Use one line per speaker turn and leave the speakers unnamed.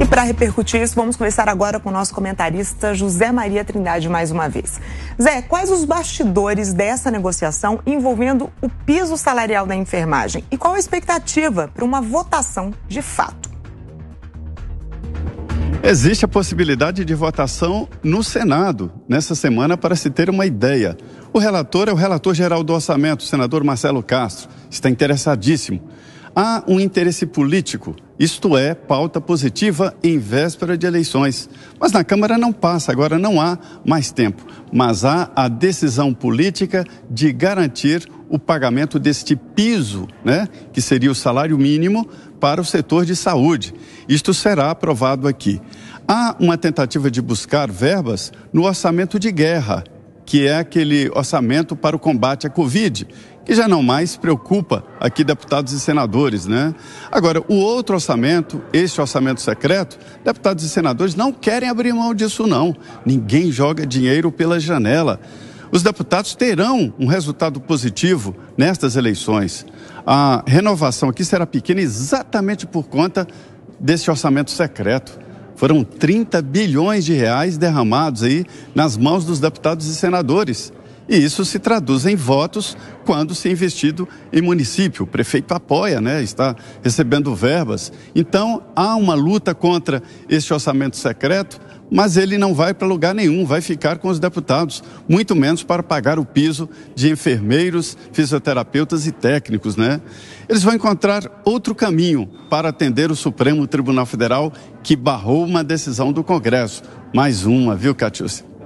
E para repercutir isso, vamos começar agora com o nosso comentarista José Maria Trindade mais uma vez. Zé, quais os bastidores dessa negociação envolvendo o piso salarial da enfermagem? E qual a expectativa para uma votação de fato?
Existe a possibilidade de votação no Senado nessa semana para se ter uma ideia. O relator é o relator geral do orçamento, o senador Marcelo Castro. Está interessadíssimo. Há um interesse político, isto é, pauta positiva em véspera de eleições. Mas na Câmara não passa, agora não há mais tempo. Mas há a decisão política de garantir o pagamento deste piso, né, que seria o salário mínimo para o setor de saúde. Isto será aprovado aqui. Há uma tentativa de buscar verbas no orçamento de guerra, que é aquele orçamento para o combate à Covid, que já não mais preocupa aqui deputados e senadores, né? Agora, o outro orçamento, este orçamento secreto, deputados e senadores não querem abrir mão disso, não. Ninguém joga dinheiro pela janela. Os deputados terão um resultado positivo nestas eleições. A renovação aqui será pequena exatamente por conta desse orçamento secreto. Foram 30 bilhões de reais derramados aí nas mãos dos deputados e senadores e isso se traduz em votos quando se é investido em município. O prefeito apoia, né? está recebendo verbas. Então, há uma luta contra este orçamento secreto, mas ele não vai para lugar nenhum, vai ficar com os deputados, muito menos para pagar o piso de enfermeiros, fisioterapeutas e técnicos. Né? Eles vão encontrar outro caminho para atender o Supremo Tribunal Federal, que barrou uma decisão do Congresso. Mais uma, viu, Catiúcia?